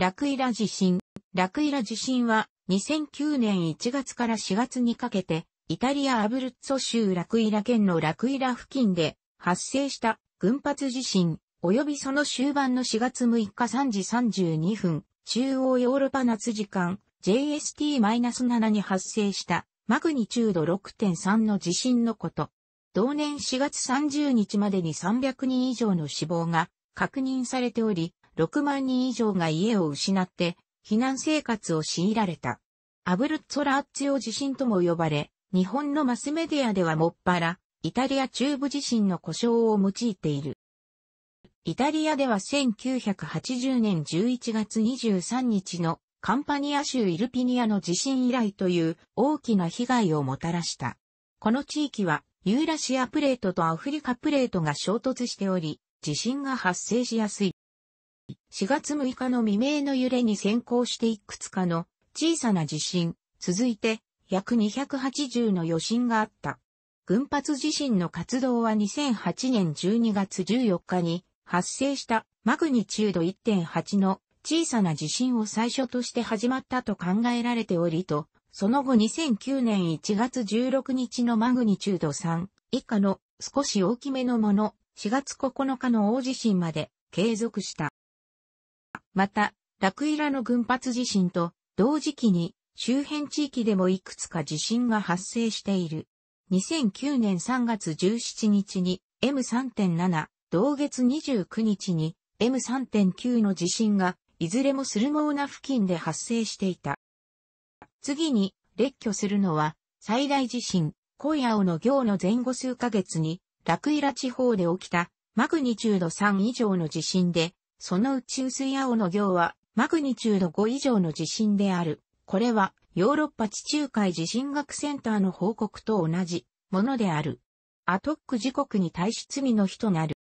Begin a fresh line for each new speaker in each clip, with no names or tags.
ラクイラ地震。ラクイラ地震は2009年1月から4月にかけてイタリアアブルッツォ州ラクイラ県のラクイラ付近で発生した群発地震及びその終盤の4月6日3時32分中央ヨーロパ夏時間 JST-7 に発生したマグニチュード6.3の地震のこと。同年4月30日までに300人以上の死亡が確認されており、6万人以上が家を失って、避難生活を強いられた。アブルッツォラッツヨ地震とも呼ばれ、日本のマスメディアではもっぱら、イタリア中部地震の故障を用いている。イタリアでは1980年11月23日のカンパニア州イルピニアの地震以来という大きな被害をもたらした。この地域はユーラシアプレートとアフリカプレートが衝突しており、地震が発生しやすい。4月6日の未明の揺れに先行していくつかの小さな地震、続いて約280の余震があった。群発地震の活動は2008年12月14日に発生したマグニチュード1.8の小さな地震を最初として始まったと考えられておりと、その後2009年1月16日のマグニチュード3以下の少し大きめのもの、4月9日の大地震まで継続した。また、ラクイラの群発地震と同時期に周辺地域でもいくつか地震が発生している。2009年3月17日に M3.7、同月29日に M3.9 の地震がいずれもスルモーナ付近で発生していた。次に列挙するのは最大地震、小屋尾の行の前後数ヶ月にラクイラ地方で起きたマグニチュード3以上の地震でそのうち薄い青の行は、マグニチュード5以上の地震である。これは、ヨーロッパ地中海地震学センターの報告と同じものである。アトック時刻に対し罪の日となる。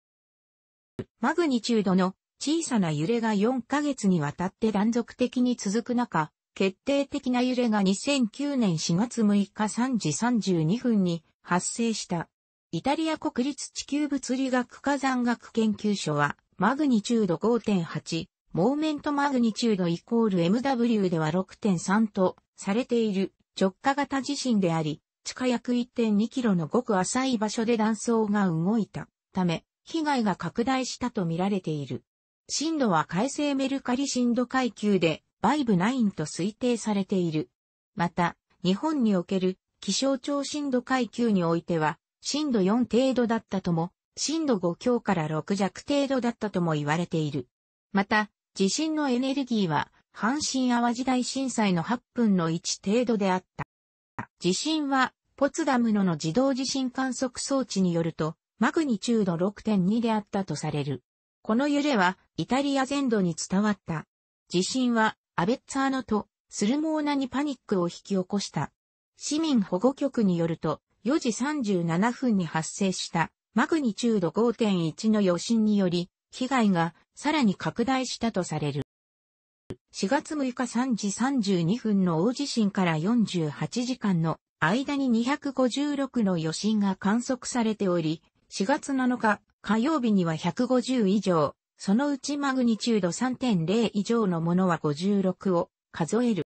マグニチュードの小さな揺れが4ヶ月にわたって断続的に続く中、決定的な揺れが2009年4月6日3時32分に発生した。イタリア国立地球物理学火山学研究所は、マグニチュード5.8、モーメントマグニチュードイコール MW では6.3とされている直下型地震であり、地下約1.2キロのごく浅い場所で断層が動いたため、被害が拡大したとみられている。震度は改正メルカリ震度階級で、バイブ9と推定されている。また、日本における気象庁震度階級においては、震度4程度だったとも震度5強から6弱程度だったとも言われている。また、地震のエネルギーは、阪神淡路大震災の8分の1程度であった。地震は、ポツダムのの自動地震観測装置によると、マグニチュード6.2であったとされる。この揺れは、イタリア全土に伝わった。地震は、アベッツァーノとスルモーナにパニックを引き起こした。市民保護局によると、4時37分に発生したマグニチュード5.1の余震により、被害がさらに拡大したとされる。4月6日3時32分の大地震から48時間の間に256の余震が観測されており、4月7日火曜日には150以上、そのうちマグニチュード3.0以上のものは56を数える。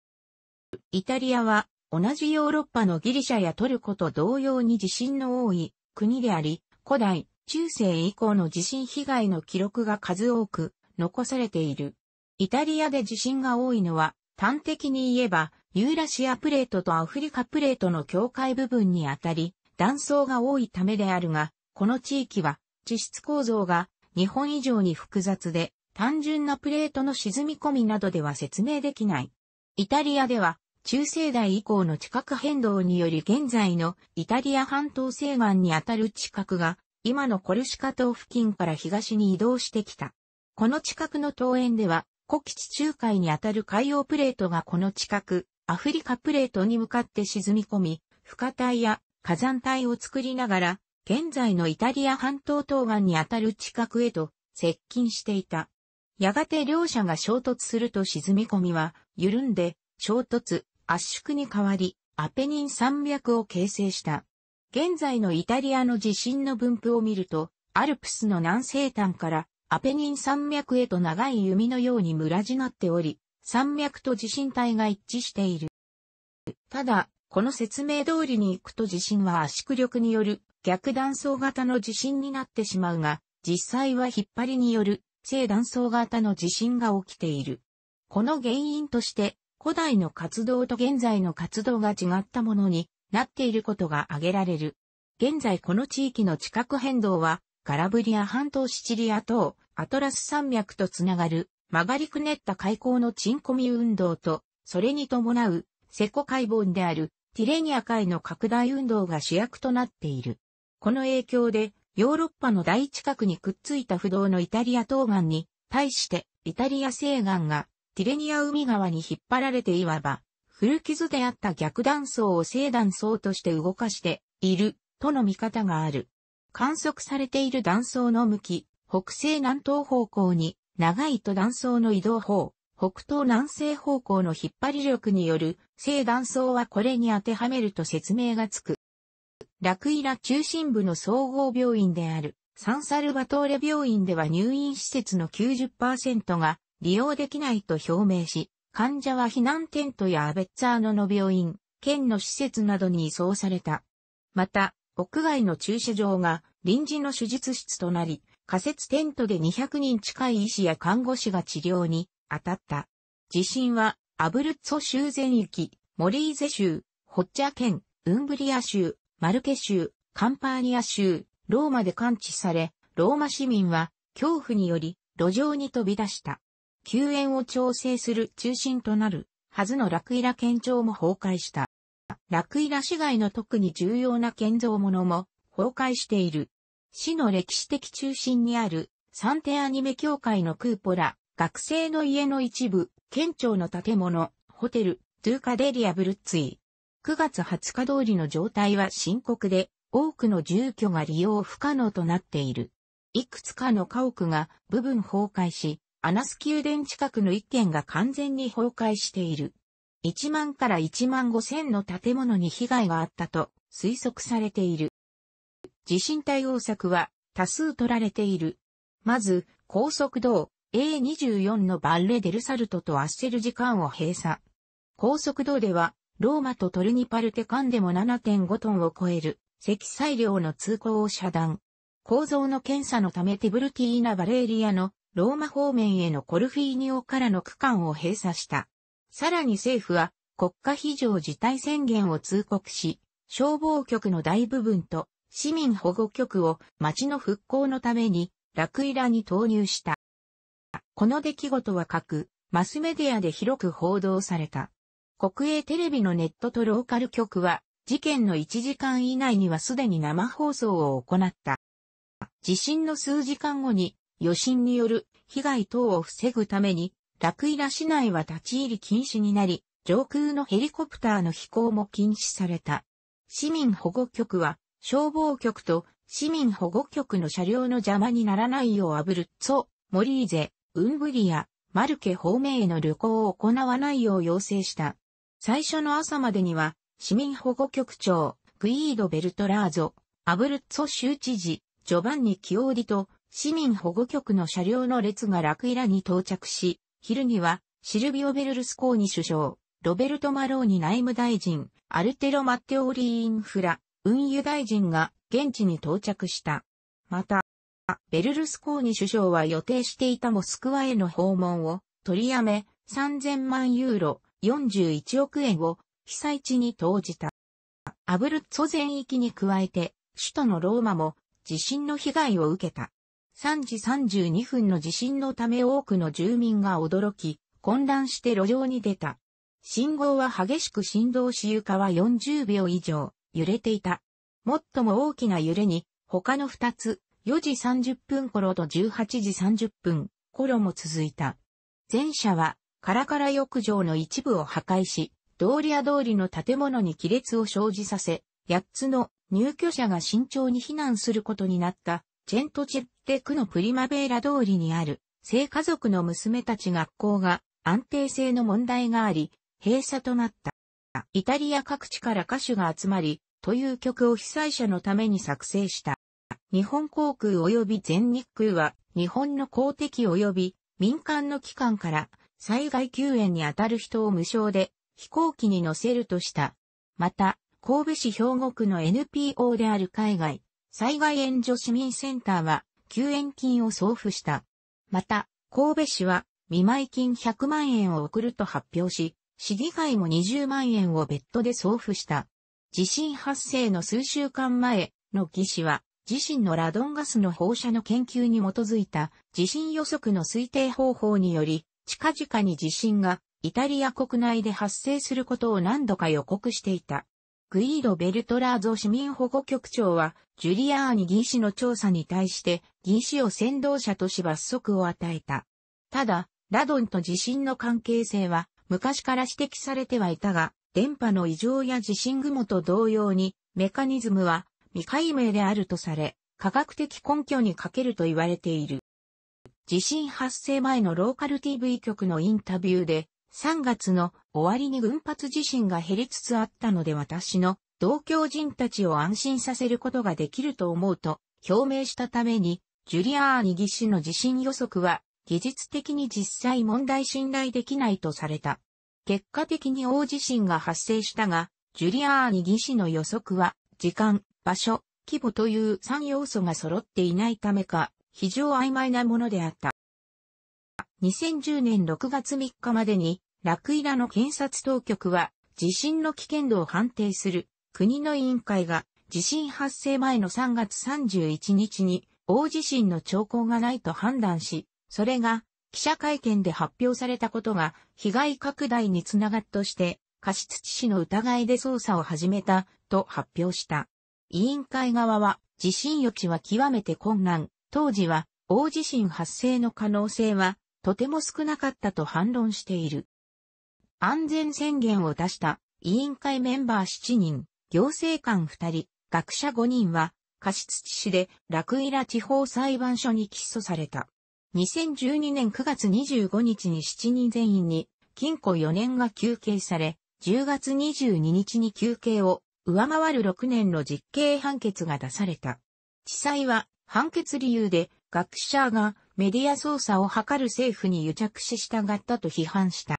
イタリアは同じヨーロッパのギリシャやトルコと同様に地震の多い国であり、古代、中世以降の地震被害の記録が数多く残されている。イタリアで地震が多いのは、端的に言えば、ユーラシアプレートとアフリカプレートの境界部分にあたり、断層が多いためであるが、この地域は地質構造が日本以上に複雑で、単純なプレートの沈み込みなどでは説明できない。イタリアでは中世代以降の地殻変動により現在のイタリア半島西岸にあたる地殻が今のコルシカ島付近から東に移動してきた。この地殻の東園では古希地中海にあたる海洋プレートがこの地殻、アフリカプレートに向かって沈み込み、不可や火山帯を作りながら、現在のイタリア半島東岸にあたる地殻へと接近していた。やがて両者が衝突すると沈み込みは緩んで衝突、圧縮に変わり、アペニン山脈を形成した。現在のイタリアの地震の分布を見ると、アルプスの南西端からアペニン山脈へと長い弓のように村地なっており、山脈と地震帯が一致している。ただ、この説明通りに行くと地震は圧縮力による逆断層型の地震になってしまうが、実際は引っ張りによる正断層型の地震が起きている。この原因として古代の活動と現在の活動が違ったものになっていることが挙げられる。現在この地域の地殻変動は、カラブリア半島シチリア島、アトラス山脈とつながる曲がりくねった海溝のチンコミ運動と、それに伴うセコ海盆であるティレニア海の拡大運動が主役となっている。この影響で、ヨーロッパの大地殻にくっついた不動のイタリア東岸に、対してイタリア西岸がティレニア海側に引っ張られていわば、古傷であった逆断層を正断層として動かしているとの見方がある。観測されている断層の向き、北西南東方向に、長いと断層の移動方、北東南西方向の引っ張り力による正断層はこれに当てはめると説明がつく。ラクイラ中心部の総合病院であるサンサルバトーレ病院では入院施設の90%が利用できないと表明し、患者は避難テントやアベッツァーノの病院、県の施設などに移送された。また、屋外の駐車場が臨時の手術室となり、仮設テントで200人近い医師や看護師が治療に当たった。地震はアブルッツォ州全域、モリーゼ州、ホッチャ県、ウンブリア州、マルケ州、カンパーニア州、ローマで感知され、ローマ市民は恐怖により路上に飛び出した。救援を調整する中心となるはずのラクイラ県庁も崩壊した。ラクイラ市街の特に重要な建造物も崩壊している。市の歴史的中心にあるサンテアニメ協会のクーポラ、学生の家の一部、県庁の建物、ホテル、トゥーカデリアブルッツィ。9月20日通りの状態は深刻で、多くの住居が利用不可能となっている。いくつかの家屋が部分崩壊し、アナス宮殿近くの一軒が完全に崩壊している。1万から1万5千の建物に被害があったと推測されている。地震対応策は多数取られている。まず、高速道 A24 のバッレ・デルサルトとアッセル時間を閉鎖。高速道では、ローマとトルニパルテ間でも7.5トンを超える積載量の通行を遮断。構造の検査のためティブルティーナ・バレーリアのローマ方面へのコルフィーニオからの区間を閉鎖した。さらに政府は国家非常事態宣言を通告し、消防局の大部分と市民保護局を町の復興のためにラクイラに投入した。この出来事は各マスメディアで広く報道された。国営テレビのネットとローカル局は事件の1時間以内にはすでに生放送を行った。地震の数時間後に余震による被害等を防ぐために、ラクイラ市内は立ち入り禁止になり、上空のヘリコプターの飛行も禁止された。市民保護局は、消防局と市民保護局の車両の邪魔にならないようアブルッツォ、モリーゼ、ウンブリア、マルケ方面への旅行を行わないよう要請した。最初の朝までには、市民保護局長、グイード・ベルトラーゾ、アブルッツォ州知事、ジョバンニ・キオーディと、市民保護局の車両の列がラクイラに到着し、昼にはシルビオ・ベルルスコーニ首相、ロベルト・マローニ内務大臣、アルテロ・マッテオリー・インフラ、運輸大臣が現地に到着した。また、ベルルスコーニ首相は予定していたモスクワへの訪問を取りやめ、3000万ユーロ、41億円を被災地に投じた。アブルッツォ全域に加えて、首都のローマも地震の被害を受けた。3時32分の地震のため多くの住民が驚き、混乱して路上に出た。信号は激しく振動し床は40秒以上揺れていた。最も大きな揺れに他の2つ4時30分頃と18時30分頃も続いた。前者はカラカラ浴場の一部を破壊し、通りや通りの建物に亀裂を生じさせ、8つの入居者が慎重に避難することになった、チェントチェッて区のプリマベーラ通りにある、性家族の娘たち学校が安定性の問題があり、閉鎖となった。イタリア各地から歌手が集まり、という曲を被災者のために作成した。日本航空及び全日空は、日本の公的及び民間の機関から災害救援に当たる人を無償で飛行機に乗せるとした。また、神戸市兵庫区の NPO である海外災害援助市民センターは救援金を送付した。また、神戸市は見舞金100万円を送ると発表し、市議会も20万円を別途で送付した。地震発生の数週間前の技師は、自身のラドンガスの放射の研究に基づいた地震予測の推定方法により、近々に地震がイタリア国内で発生することを何度か予告していた。グイード・ベルトラーゾ市民保護局長は、ジュリアーニ議士の調査に対して、議士を先導者とし罰則を与えた。ただ、ラドンと地震の関係性は、昔から指摘されてはいたが、電波の異常や地震雲と同様に、メカニズムは未解明であるとされ、科学的根拠に欠けると言われている。地震発生前のローカル TV 局のインタビューで、3月の終わりに群発地震が減りつつあったので私の同郷人たちを安心させることができると思うと表明したために、ジュリアーニ義氏の地震予測は技術的に実際問題信頼できないとされた。結果的に大地震が発生したが、ジュリアーニ義氏の予測は、時間、場所、規模という3要素が揃っていないためか、非常曖昧なものであった。2010年6月3日までに、ラクイラの検察当局は、地震の危険度を判定する国の委員会が、地震発生前の3月31日に、大地震の兆候がないと判断し、それが記者会見で発表されたことが被害拡大につながっとして、過失致死の疑いで捜査を始めたと発表した。委員会側は地震予知は極めて困難。当時は大地震発生の可能性はとても少なかったと反論している。安全宣言を出した委員会メンバー7人、行政官2人、学者5人は、過失致死で楽イラ地方裁判所に起訴された。2012年9月25日に7人全員に禁錮4年が求刑され、10月22日に求刑を上回る6年の実刑判決が出された。地裁は判決理由で学者がメディア操作を図る政府に癒着し従ったと批判した。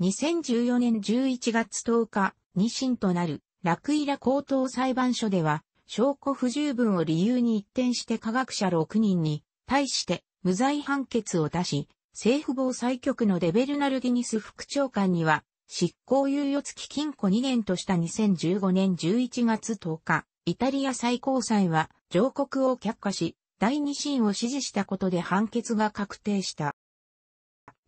2014年11月10日、二審となる、ラクイラ高等裁判所では、証拠不十分を理由に一転して科学者6人に、対して無罪判決を出し、政府防災局のデベルナルギニス副長官には、執行猶予付き禁錮2年とした2015年11月10日、イタリア最高裁は、上告を却下し、第二審を支持したことで判決が確定した。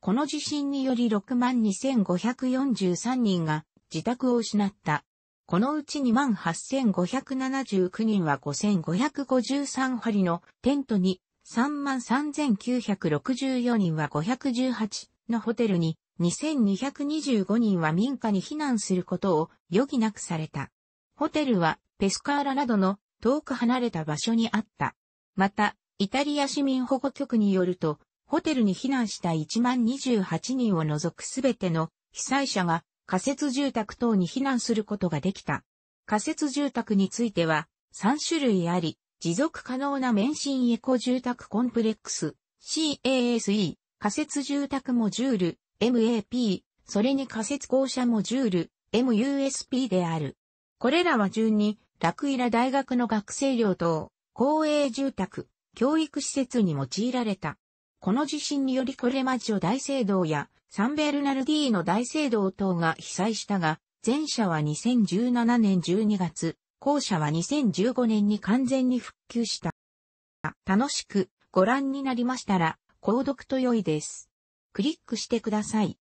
この地震により62,543人が自宅を失った。このうち28,579人は5,553針のテントに、33,964人は518のホテルに、2,225人は民家に避難することを余儀なくされた。ホテルはペスカーラなどの遠く離れた場所にあった。また、イタリア市民保護局によると、ホテルに避難した1万28人を除くすべての被災者が仮設住宅等に避難することができた。仮設住宅については3種類あり、持続可能な免震エコ住宅コンプレックス CASE、仮設住宅モジュール MAP、それに仮設校舎モジュール MUSP である。これらは順に、ラクイラ大学の学生寮等、公営住宅、教育施設に用いられた。この地震によりコレマジオ大聖堂やサンベルナルディーの大聖堂等が被災したが、前者は2017年12月、後者は2015年に完全に復旧した。楽しくご覧になりましたら、購読と良いです。クリックしてください。